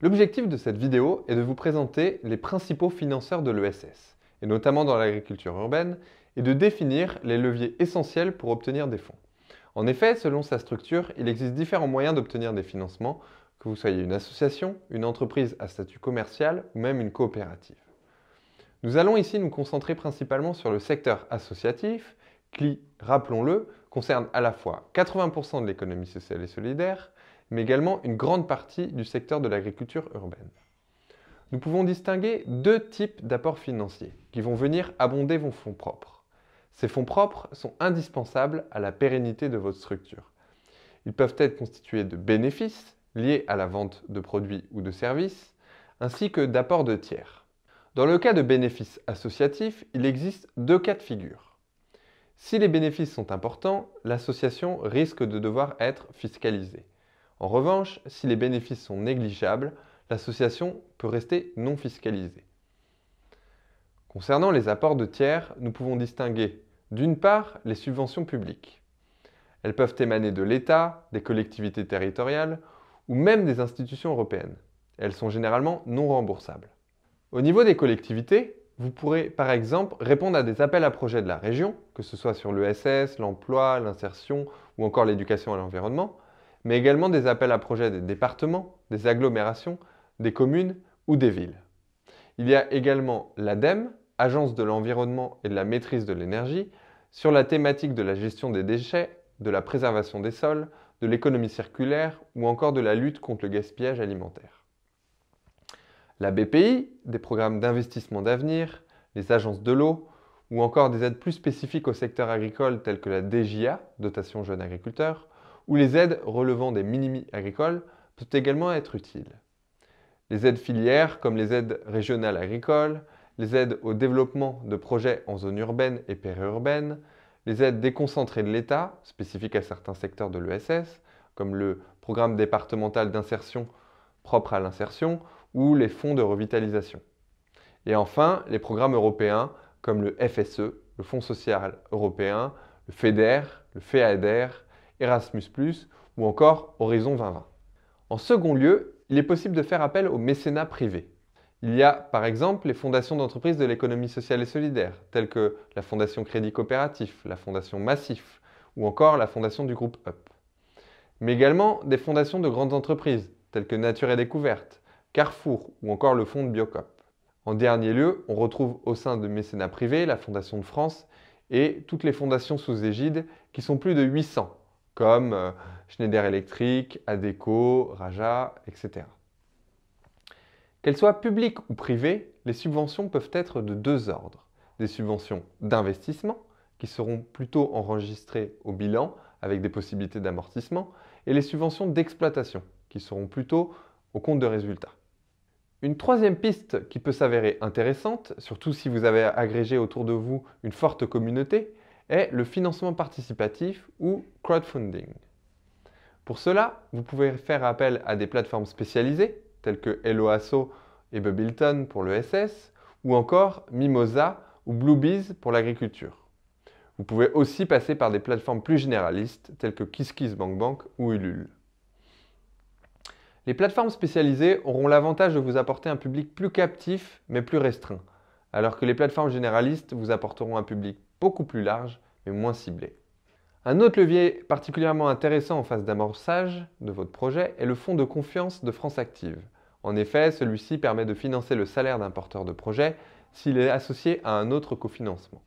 L'objectif de cette vidéo est de vous présenter les principaux financeurs de l'ESS, et notamment dans l'agriculture urbaine, et de définir les leviers essentiels pour obtenir des fonds. En effet, selon sa structure, il existe différents moyens d'obtenir des financements, que vous soyez une association, une entreprise à statut commercial ou même une coopérative. Nous allons ici nous concentrer principalement sur le secteur associatif, qui, rappelons-le, concerne à la fois 80% de l'économie sociale et solidaire, mais également une grande partie du secteur de l'agriculture urbaine. Nous pouvons distinguer deux types d'apports financiers qui vont venir abonder vos fonds propres. Ces fonds propres sont indispensables à la pérennité de votre structure. Ils peuvent être constitués de bénéfices liés à la vente de produits ou de services, ainsi que d'apports de tiers. Dans le cas de bénéfices associatifs, il existe deux cas de figure. Si les bénéfices sont importants, l'association risque de devoir être fiscalisée. En revanche, si les bénéfices sont négligeables, l'association peut rester non fiscalisée. Concernant les apports de tiers, nous pouvons distinguer d'une part les subventions publiques. Elles peuvent émaner de l'État, des collectivités territoriales ou même des institutions européennes. Elles sont généralement non remboursables. Au niveau des collectivités, vous pourrez par exemple répondre à des appels à projets de la région, que ce soit sur l'ESS, l'emploi, l'insertion ou encore l'éducation à l'environnement, mais également des appels à projets des départements, des agglomérations, des communes ou des villes. Il y a également l'ADEME, Agence de l'environnement et de la maîtrise de l'énergie, sur la thématique de la gestion des déchets, de la préservation des sols, de l'économie circulaire ou encore de la lutte contre le gaspillage alimentaire. La BPI, des programmes d'investissement d'avenir, les agences de l'eau, ou encore des aides plus spécifiques au secteur agricole telles que la DGA, dotation jeune agriculteur, ou les aides relevant des minimis agricoles peuvent également être utiles. Les aides filières comme les aides régionales agricoles, les aides au développement de projets en zone urbaine et périurbaine, les aides déconcentrées de l'État, spécifiques à certains secteurs de l'ESS, comme le programme départemental d'insertion propre à l'insertion, ou les fonds de revitalisation. Et enfin, les programmes européens comme le FSE, le Fonds social européen, le FEDER, le FEADER, Erasmus, ou encore Horizon 2020. En second lieu, il est possible de faire appel au mécénat privé. Il y a par exemple les fondations d'entreprises de l'économie sociale et solidaire, telles que la Fondation Crédit Coopératif, la Fondation Massif ou encore la Fondation du groupe UP. Mais également des fondations de grandes entreprises, telles que Nature et Découverte, Carrefour ou encore le fonds de Biocop. En dernier lieu, on retrouve au sein de Mécénat Privé la Fondation de France et toutes les fondations sous égide qui sont plus de 800, comme euh, Schneider Electric, ADECO, Raja, etc. Qu'elles soient publiques ou privées, les subventions peuvent être de deux ordres. Des subventions d'investissement, qui seront plutôt enregistrées au bilan avec des possibilités d'amortissement, et les subventions d'exploitation, qui seront plutôt au compte de résultats. Une troisième piste qui peut s'avérer intéressante, surtout si vous avez agrégé autour de vous une forte communauté, est le financement participatif ou crowdfunding. Pour cela, vous pouvez faire appel à des plateformes spécialisées, telles que HelloAsso et Bubbleton pour le SS, ou encore Mimosa ou Bluebees pour l'agriculture. Vous pouvez aussi passer par des plateformes plus généralistes, telles que KissKissBankBank ou Ulule. Les plateformes spécialisées auront l'avantage de vous apporter un public plus captif mais plus restreint, alors que les plateformes généralistes vous apporteront un public beaucoup plus large mais moins ciblé. Un autre levier particulièrement intéressant en phase d'amorçage de votre projet est le fonds de confiance de France Active. En effet, celui-ci permet de financer le salaire d'un porteur de projet s'il est associé à un autre cofinancement.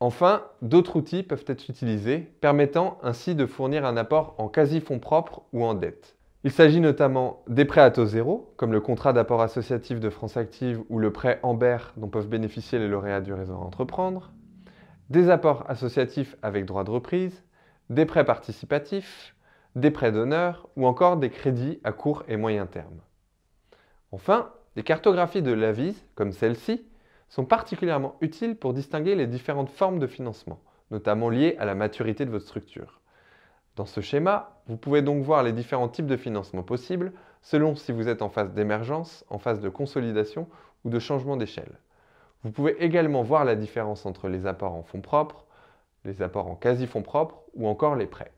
Enfin, d'autres outils peuvent être utilisés, permettant ainsi de fournir un apport en quasi-fonds propres ou en dette. Il s'agit notamment des prêts à taux zéro, comme le contrat d'apport associatif de France Active ou le prêt Amber dont peuvent bénéficier les lauréats du réseau à entreprendre, des apports associatifs avec droit de reprise, des prêts participatifs, des prêts d'honneur ou encore des crédits à court et moyen terme. Enfin, les cartographies de l'avise, comme celle-ci, sont particulièrement utiles pour distinguer les différentes formes de financement, notamment liées à la maturité de votre structure. Dans ce schéma, vous pouvez donc voir les différents types de financement possibles selon si vous êtes en phase d'émergence, en phase de consolidation ou de changement d'échelle. Vous pouvez également voir la différence entre les apports en fonds propres, les apports en quasi-fonds propres ou encore les prêts.